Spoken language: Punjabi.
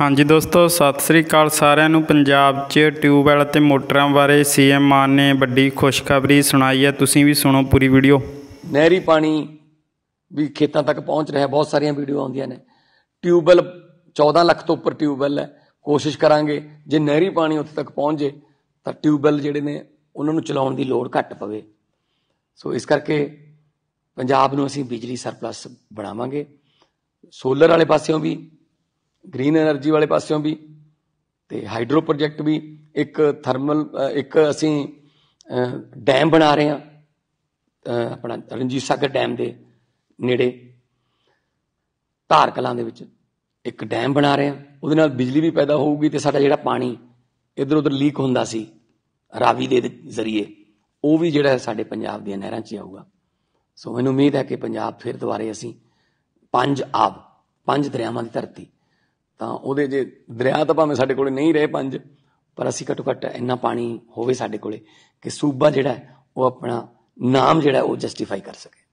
ਹਾਂਜੀ ਦੋਸਤੋ ਸਤਿ ਸ੍ਰੀ ਅਕਾਲ ਸਾਰਿਆਂ ਨੂੰ ਪੰਜਾਬ 'ਚ ਟਿਊਬਵੈਲ ਤੇ ਮੋਟਰਾਂ ਬਾਰੇ ਸੀਐਮ ਮਾਨ ਨੇ ਵੱਡੀ ਖੁਸ਼ਖਬਰੀ ਸੁਣਾਈ ਹੈ ਤੁਸੀਂ ਵੀ ਸੁਣੋ ਪੂਰੀ ਵੀਡੀਓ ਨਹਿਰੀ ਪਾਣੀ ਵੀ ਖੇਤਾਂ ਤੱਕ ਪਹੁੰਚ ਰਿਹਾ ਬਹੁਤ ਸਾਰੀਆਂ ਵੀਡੀਓ ਆਉਂਦੀਆਂ ਨੇ ਟਿਊਬਵੈਲ 14 ਲੱਖ ਤੋਂ ਉੱਪਰ ਟਿਊਬਵੈਲ ਹੈ ਕੋਸ਼ਿਸ਼ ਕਰਾਂਗੇ ਜੇ ਨਹਿਰੀ ਪਾਣੀ ਉੱਥੇ ਤੱਕ ਪਹੁੰਚ ਜੇ ਤਾਂ ਟਿਊਬਵੈਲ ਜਿਹੜੇ ਨੇ ਉਹਨਾਂ ਨੂੰ ਚਲਾਉਣ ਦੀ ਲੋੜ ਘੱਟ ਪਵੇ ਸੋ ਇਸ ਕਰਕੇ ਪੰਜਾਬ ਨੂੰ ਅਸੀਂ ਬਿਜਲੀ ਸਰਪਲਸ ਬਣਾਵਾਂਗੇ ਸੋਲਰ ਵਾਲੇ ਪਾਸਿਓਂ ਵੀ ਗ੍ਰੀਨ એનર્ਜੀ ਵਾਲੇ ਪਾਸਿਓਂ ਵੀ ਤੇ ਹਾਈਡਰੋ ਪ੍ਰੋਜੈਕਟ ਵੀ ਇੱਕ ਥਰਮਲ ਇੱਕ ਅਸੀਂ ਡੈਮ ਬਣਾ ਰਹੇ ਹਾਂ ਆਪਣਾ ਰਣਜੀਤ ਸਾਗਰ ਡੈਮ ਦੇ ਨੇੜੇ ਧਾਰਕਲਾਂ ਦੇ ਵਿੱਚ ਇੱਕ ਡੈਮ ਬਣਾ ਰਹੇ ਹਾਂ ਉਹਦੇ ਨਾਲ ਬਿਜਲੀ ਵੀ ਪੈਦਾ ਹੋਊਗੀ ਤੇ ਸਾਡਾ ਜਿਹੜਾ ਪਾਣੀ ਇਧਰ ਉਧਰ ਲੀਕ ਹੁੰਦਾ ਸੀ ਰਾਵੀ ਦੇ ਜ਼ਰੀਏ ਉਹ ਵੀ ਜਿਹੜਾ ਸਾਡੇ ਪੰਜਾਬ ਦੀਆਂ ਨਹਿਰਾਂ 'ਚ ਆਊਗਾ ਸੋ ਮੈਨੂੰ ਉਮੀਦ ਹੈ ਕਿ ਪੰਜਾਬ ਫਿਰ ਦੁਬਾਰੇ ਅਸੀਂ ਪੰਜ ਆਬ ਪੰਜ ਦਰਿਆਵਾਂ ਦੀ ਧਰਤੀ ਤਾਂ ਉਹਦੇ ਜੇ ਦਰਿਆ ਤਾਂ ਭਾਵੇਂ ਸਾਡੇ ਕੋਲੇ ਨਹੀਂ ਰਹੇ ਪੰਜ ਪਰ ਅਸੀਂ ਘੱਟੋ ਘੱਟ ਇੰਨਾ ਪਾਣੀ ਹੋਵੇ ਸਾਡੇ ਕੋਲੇ ਕਿ ਸੂਬਾ ਜਿਹੜਾ ਉਹ ਆਪਣਾ ਨਾਮ ਜਿਹੜਾ ਉਹ ਜਸਟੀਫਾਈ ਕਰ ਸਕੇ